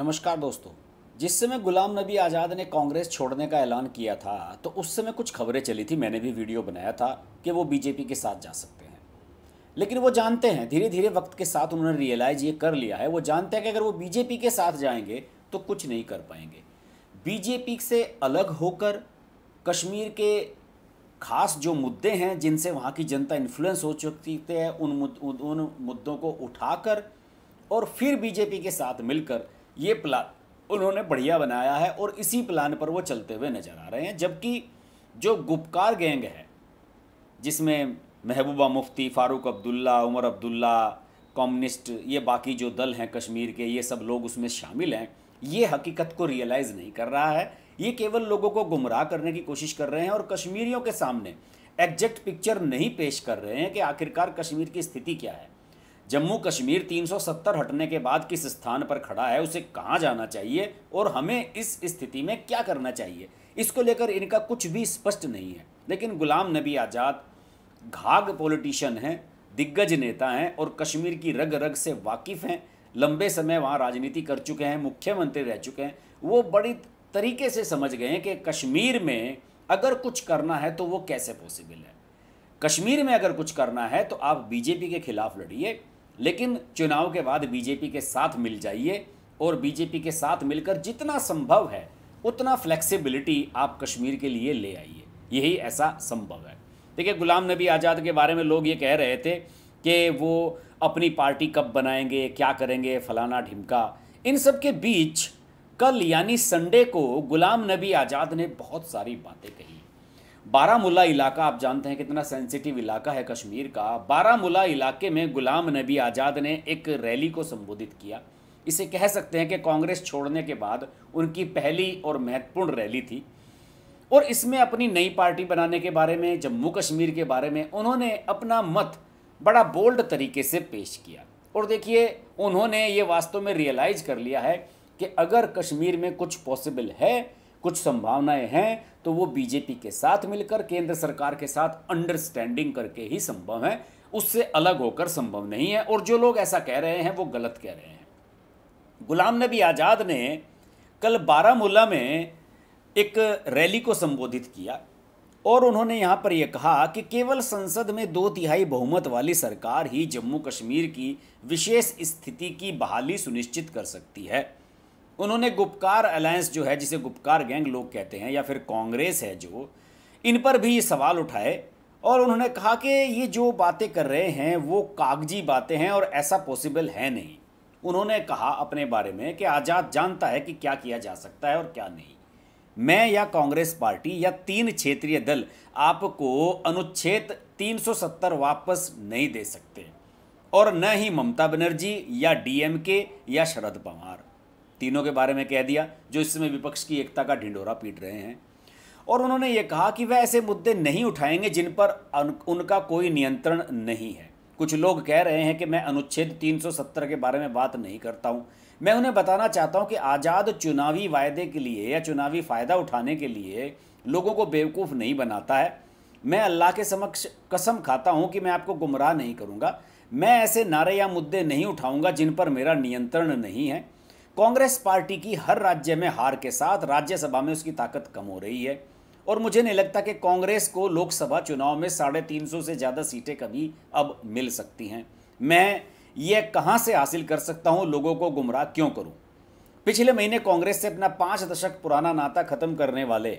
नमस्कार दोस्तों जिस समय गुलाम नबी आज़ाद ने कांग्रेस छोड़ने का ऐलान किया था तो उस समय कुछ खबरें चली थी मैंने भी वीडियो बनाया था कि वो बीजेपी के साथ जा सकते हैं लेकिन वो जानते हैं धीरे धीरे वक्त के साथ उन्होंने रियलाइज़ ये कर लिया है वो जानते हैं कि अगर वो बीजेपी के साथ जाएंगे तो कुछ नहीं कर पाएंगे बीजेपी से अलग होकर कश्मीर के खास जो मुद्दे हैं जिनसे वहाँ की जनता इन्फ्लुएंस हो चुकी है उन उन मुद्दों को उठाकर और फिर बीजेपी के साथ मिलकर ये प्लान उन्होंने बढ़िया बनाया है और इसी प्लान पर वो चलते हुए नज़र आ रहे हैं जबकि जो गुपकार गैंग है जिसमें महबूबा मुफ्ती फ़ारूक अब्दुल्ला उमर अब्दुल्ला कम्युनिस्ट ये बाकी जो दल हैं कश्मीर के ये सब लोग उसमें शामिल हैं ये हकीकत को रियलाइज़ नहीं कर रहा है ये केवल लोगों को गुमराह करने की कोशिश कर रहे हैं और कश्मीरियों के सामने एग्जैक्ट पिक्चर नहीं पेश कर रहे हैं कि आखिरकार कश्मीर की स्थिति क्या है जम्मू कश्मीर 370 हटने के बाद किस स्थान पर खड़ा है उसे कहाँ जाना चाहिए और हमें इस स्थिति में क्या करना चाहिए इसको लेकर इनका कुछ भी स्पष्ट नहीं है लेकिन गुलाम नबी आज़ाद घाघ पॉलिटिशियन हैं दिग्गज नेता हैं और कश्मीर की रग रग से वाकिफ़ हैं लंबे समय वहाँ राजनीति कर चुके हैं मुख्यमंत्री रह चुके हैं वो बड़ी तरीके से समझ गए हैं कि कश्मीर में अगर कुछ करना है तो वो कैसे पॉसिबल है कश्मीर में अगर कुछ करना है तो आप बीजेपी के खिलाफ लड़िए लेकिन चुनाव के बाद बीजेपी के साथ मिल जाइए और बीजेपी के साथ मिलकर जितना संभव है उतना फ्लेक्सिबिलिटी आप कश्मीर के लिए ले आइए यही ऐसा संभव है देखिए गुलाम नबी आज़ाद के बारे में लोग ये कह रहे थे कि वो अपनी पार्टी कब बनाएंगे क्या करेंगे फलाना ढिमका इन सब के बीच कल यानी संडे को गुलाम नबी आज़ाद ने बहुत सारी बातें कही बारामूला इलाका आप जानते हैं कितना सेंसिटिव इलाका है कश्मीर का बारामूला इलाके में गुलाम नबी आज़ाद ने एक रैली को संबोधित किया इसे कह सकते हैं कि कांग्रेस छोड़ने के बाद उनकी पहली और महत्वपूर्ण रैली थी और इसमें अपनी नई पार्टी बनाने के बारे में जम्मू कश्मीर के बारे में उन्होंने अपना मत बड़ा बोल्ड तरीके से पेश किया और देखिए उन्होंने ये वास्तव में रियलाइज़ कर लिया है कि अगर कश्मीर में कुछ पॉसिबल है कुछ संभावनाएं हैं तो वो बीजेपी के साथ मिलकर केंद्र सरकार के साथ अंडरस्टैंडिंग करके ही संभव है उससे अलग होकर संभव नहीं है और जो लोग ऐसा कह रहे हैं वो गलत कह रहे हैं गुलाम नबी आज़ाद ने कल बारामूला में एक रैली को संबोधित किया और उन्होंने यहाँ पर यह कहा कि केवल संसद में दो तिहाई बहुमत वाली सरकार ही जम्मू कश्मीर की विशेष स्थिति की बहाली सुनिश्चित कर सकती है उन्होंने गुपकार अलायंस जो है जिसे गुपकार गैंग लोग कहते हैं या फिर कांग्रेस है जो इन पर भी ये सवाल उठाए और उन्होंने कहा कि ये जो बातें कर रहे हैं वो कागजी बातें हैं और ऐसा पॉसिबल है नहीं उन्होंने कहा अपने बारे में कि आज़ाद जानता है कि क्या किया जा सकता है और क्या नहीं मैं या कांग्रेस पार्टी या तीन क्षेत्रीय दल आपको अनुच्छेद 370 वापस नहीं दे सकते और न ही ममता बनर्जी या डीएमके या शरद पवार तीनों के बारे में कह दिया जो इस समय विपक्ष की एकता का ढिंडोरा पीट रहे हैं और उन्होंने ये कहा कि वह ऐसे मुद्दे नहीं उठाएंगे जिन पर उनका कोई नियंत्रण नहीं है कुछ लोग कह रहे हैं कि मैं अनुच्छेद 370 के बारे में बात नहीं करता हूँ मैं उन्हें बताना चाहता हूँ कि आज़ाद चुनावी वायदे के लिए या चुनावी फ़ायदा उठाने के लिए लोगों को बेवकूफ़ नहीं बनाता है मैं अल्लाह के समक्ष कसम खाता हूँ कि मैं आपको गुमराह नहीं करूँगा मैं ऐसे नारे या मुद्दे नहीं उठाऊँगा जिन पर मेरा नियंत्रण नहीं है कांग्रेस पार्टी की हर राज्य में हार के साथ राज्यसभा में उसकी ताकत कम हो रही है और मुझे नहीं लगता कि कांग्रेस को लोकसभा चुनाव में साढ़े तीन सौ से ज़्यादा सीटें कभी अब मिल सकती हैं मैं ये कहाँ से हासिल कर सकता हूँ लोगों को गुमराह क्यों करूँ पिछले महीने कांग्रेस से अपना पाँच दशक पुराना नाता ख़त्म करने वाले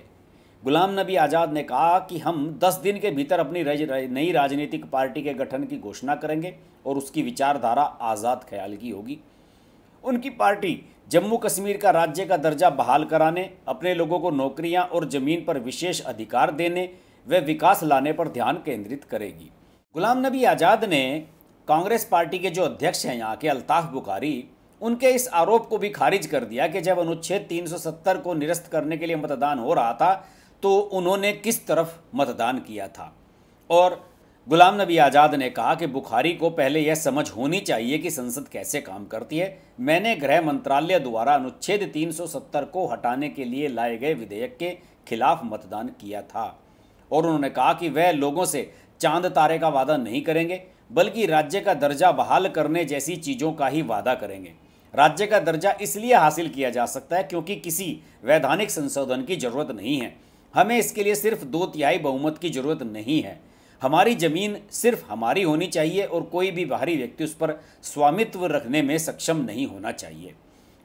गुलाम नबी आज़ाद ने कहा कि हम दस दिन के भीतर अपनी रज, नई राजनीतिक पार्टी के गठन की घोषणा करेंगे और उसकी विचारधारा आज़ाद ख्याल की होगी उनकी पार्टी जम्मू कश्मीर का राज्य का दर्जा बहाल कराने अपने लोगों को नौकरियां और ज़मीन पर विशेष अधिकार देने व विकास लाने पर ध्यान केंद्रित करेगी गुलाम नबी आज़ाद ने कांग्रेस पार्टी के जो अध्यक्ष हैं यहाँ के अल्ताफ बुखारी उनके इस आरोप को भी खारिज कर दिया कि जब अनुच्छेद 370 को निरस्त करने के लिए मतदान हो रहा था तो उन्होंने किस तरफ मतदान किया था और गुलाम नबी आज़ाद ने कहा कि बुखारी को पहले यह समझ होनी चाहिए कि संसद कैसे काम करती है मैंने गृह मंत्रालय द्वारा अनुच्छेद 370 को हटाने के लिए लाए गए विधेयक के खिलाफ मतदान किया था और उन्होंने कहा कि वह लोगों से चांद तारे का वादा नहीं करेंगे बल्कि राज्य का दर्जा बहाल करने जैसी चीज़ों का ही वादा करेंगे राज्य का दर्जा इसलिए हासिल किया जा सकता है क्योंकि किसी वैधानिक संशोधन की जरूरत नहीं है हमें इसके लिए सिर्फ दो तिहाई बहुमत की जरूरत नहीं है हमारी ज़मीन सिर्फ हमारी होनी चाहिए और कोई भी बाहरी व्यक्ति उस पर स्वामित्व रखने में सक्षम नहीं होना चाहिए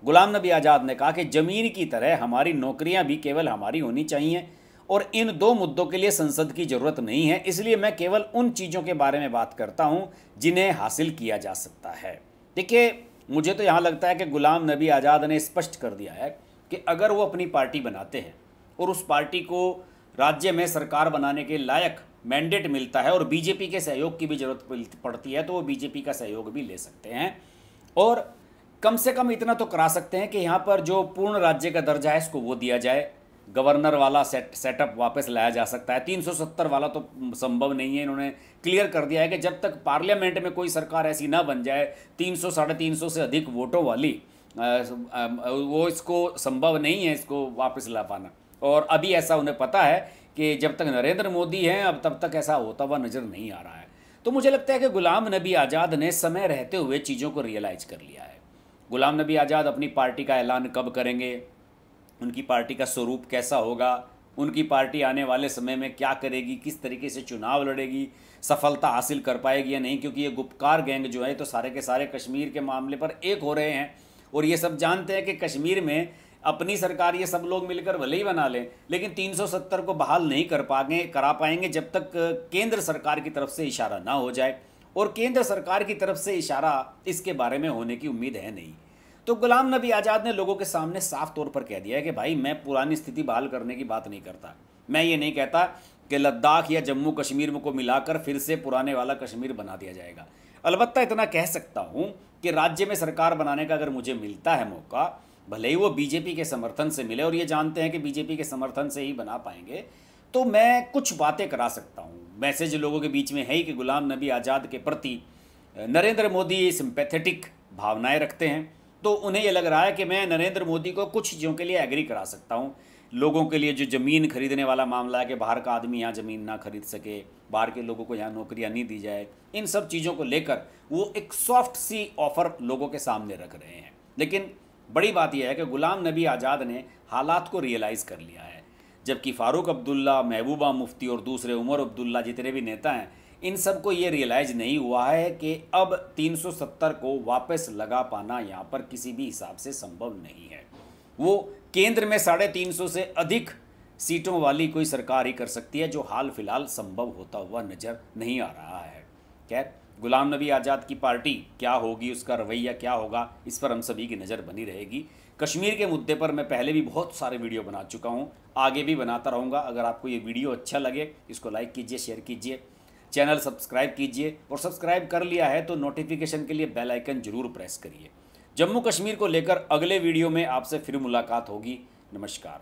गुलाम नबी आज़ाद ने कहा कि ज़मीन की तरह हमारी नौकरियां भी केवल हमारी होनी चाहिए और इन दो मुद्दों के लिए संसद की ज़रूरत नहीं है इसलिए मैं केवल उन चीज़ों के बारे में बात करता हूँ जिन्हें हासिल किया जा सकता है देखिए मुझे तो यहाँ लगता है कि गुलाम नबी आज़ाद ने स्पष्ट कर दिया है कि अगर वो अपनी पार्टी बनाते हैं और उस पार्टी को राज्य में सरकार बनाने के लायक मैंडेट मिलता है और बीजेपी के सहयोग की भी जरूरत पड़ती है तो वो बीजेपी का सहयोग भी ले सकते हैं और कम से कम इतना तो करा सकते हैं कि यहाँ पर जो पूर्ण राज्य का दर्जा है इसको वो दिया जाए गवर्नर वाला सेट सेटअप वापस लाया जा सकता है 370 वाला तो संभव नहीं है इन्होंने क्लियर कर दिया है कि जब तक पार्लियामेंट में कोई सरकार ऐसी ना बन जाए तीन साढ़े तीन से अधिक वोटों वाली आ, आ, वो इसको संभव नहीं है इसको वापस ला पाना और अभी ऐसा उन्हें पता है कि जब तक नरेंद्र मोदी हैं अब तब तक ऐसा होता हुआ नज़र नहीं आ रहा है तो मुझे लगता है कि गुलाम नबी आज़ाद ने समय रहते हुए चीज़ों को रियलाइज़ कर लिया है गुलाम नबी आज़ाद अपनी पार्टी का ऐलान कब करेंगे उनकी पार्टी का स्वरूप कैसा होगा उनकी पार्टी आने वाले समय में क्या करेगी किस तरीके से चुनाव लड़ेगी सफलता हासिल कर पाएगी या नहीं क्योंकि ये गुप्तकार गैंग जो है तो सारे के सारे कश्मीर के मामले पर एक हो रहे हैं और ये सब जानते हैं कि कश्मीर में अपनी सरकार ये सब लोग मिलकर भले ही बना लें लेकिन 370 को बहाल नहीं कर पाएंगे करा पाएंगे जब तक केंद्र सरकार की तरफ से इशारा ना हो जाए और केंद्र सरकार की तरफ से इशारा इसके बारे में होने की उम्मीद है नहीं तो गुलाम नबी आज़ाद ने लोगों के सामने साफ तौर पर कह दिया है कि भाई मैं पुरानी स्थिति बहाल करने की बात नहीं करता मैं ये नहीं कहता कि लद्दाख या जम्मू कश्मीर को मिलाकर फिर से पुराने वाला कश्मीर बना दिया जाएगा अलबत्ता इतना कह सकता हूँ कि राज्य में सरकार बनाने का अगर मुझे मिलता है मौका भले ही वो बीजेपी के समर्थन से मिले और ये जानते हैं कि बीजेपी के समर्थन से ही बना पाएंगे तो मैं कुछ बातें करा सकता हूँ मैसेज लोगों के बीच में है ही कि गुलाम नबी आज़ाद के प्रति नरेंद्र मोदी सिंपैथेटिक भावनाएं रखते हैं तो उन्हें यह लग रहा है कि मैं नरेंद्र मोदी को कुछ चीज़ों के लिए एग्री करा सकता हूँ लोगों के लिए जो ज़मीन खरीदने वाला मामला है कि बाहर का आदमी यहाँ ज़मीन ना खरीद सके बाहर के लोगों को यहाँ नौकरियाँ नहीं दी जाए इन सब चीज़ों को लेकर वो एक सॉफ्ट सी ऑफ़र लोगों के सामने रख रहे हैं लेकिन बड़ी बात यह है कि गुलाम नबी आज़ाद ने हालात को रियलाइज़ कर लिया है जबकि फ़ारूक अब्दुल्ला महबूबा मुफ्ती और दूसरे उमर अब्दुल्ला जितने भी नेता हैं इन सब को ये रियलाइज नहीं हुआ है कि अब 370 को वापस लगा पाना यहाँ पर किसी भी हिसाब से संभव नहीं है वो केंद्र में साढ़े तीन सौ से अधिक सीटों वाली कोई सरकार ही कर सकती है जो हाल फिलहाल संभव होता हुआ नज़र नहीं आ रहा है खैर गुलाम नबी आज़ाद की पार्टी क्या होगी उसका रवैया क्या होगा इस पर हम सभी की नज़र बनी रहेगी कश्मीर के मुद्दे पर मैं पहले भी बहुत सारे वीडियो बना चुका हूँ आगे भी बनाता रहूँगा अगर आपको ये वीडियो अच्छा लगे इसको लाइक कीजिए शेयर कीजिए चैनल सब्सक्राइब कीजिए और सब्सक्राइब कर लिया है तो नोटिफिकेशन के लिए बेल आइकन जरूर प्रेस करिए जम्मू कश्मीर को लेकर अगले वीडियो में आपसे फिर मुलाकात होगी नमस्कार